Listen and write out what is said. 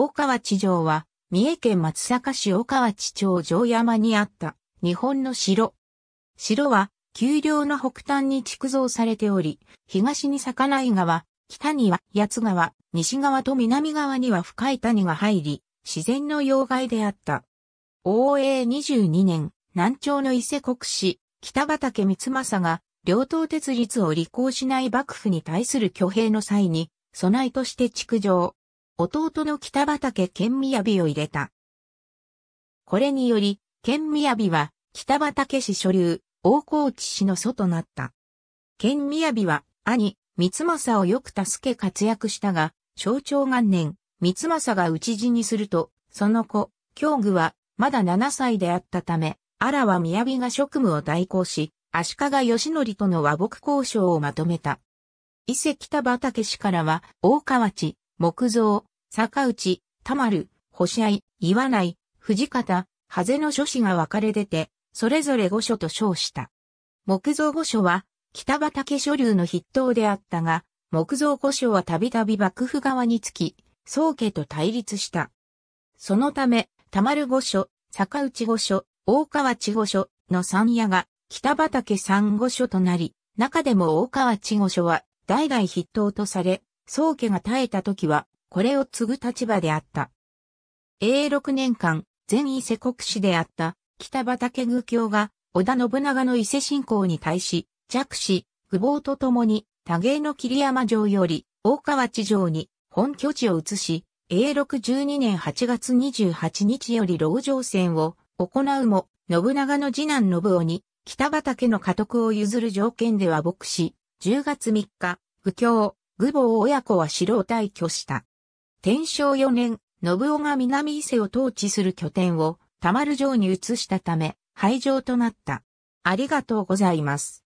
大川地城は、三重県松阪市大川地町城山にあった日本の城。城は、丘陵の北端に築造されており、東に坂内川、北には八つ川、西側と南側には深い谷が入り、自然の要害であった。応永22年、南朝の伊勢国市、北畠光政が、両党鉄律を履行しない幕府に対する挙兵の際に、備えとして築城。弟の北畠健雅を入れた。これにより、健雅は北畠氏所流、大河内氏の祖となった。健雅は兄、三政をよく助け活躍したが、象徴元年、三政が討ち死にすると、その子、京具はまだ7歳であったため、あらは雅が職務を代行し、足利義則との和睦交渉をまとめた。伊勢北畠氏からは、大河内、木造、坂内、田丸、星合、岩内、藤方、ハゼの諸子が分かれ出て、それぞれ御所と称した。木造御所は、北畠諸流の筆頭であったが、木造御所はたびたび幕府側につき、宗家と対立した。そのため、田丸御所、坂内御所、大川内御所の三夜が、北畠三御所となり、中でも大川内御所は、代々筆頭とされ、宗家が耐えた時は、これを継ぐ立場であった。永6年間、全伊勢国士であった北畠宮教が織田信長の伊勢信仰に対し、弱視、愚坊と共に、多芸の桐山城より大川地城に本拠地を移し、永禄12年8月28日より牢城戦を行うも、信長の次男信夫に北畠の家督を譲る条件では牧師、10月3日、愚教、愚坊親子は城を退去した。天正4年、信夫が南伊勢を統治する拠点を、田丸城に移したため、廃城となった。ありがとうございます。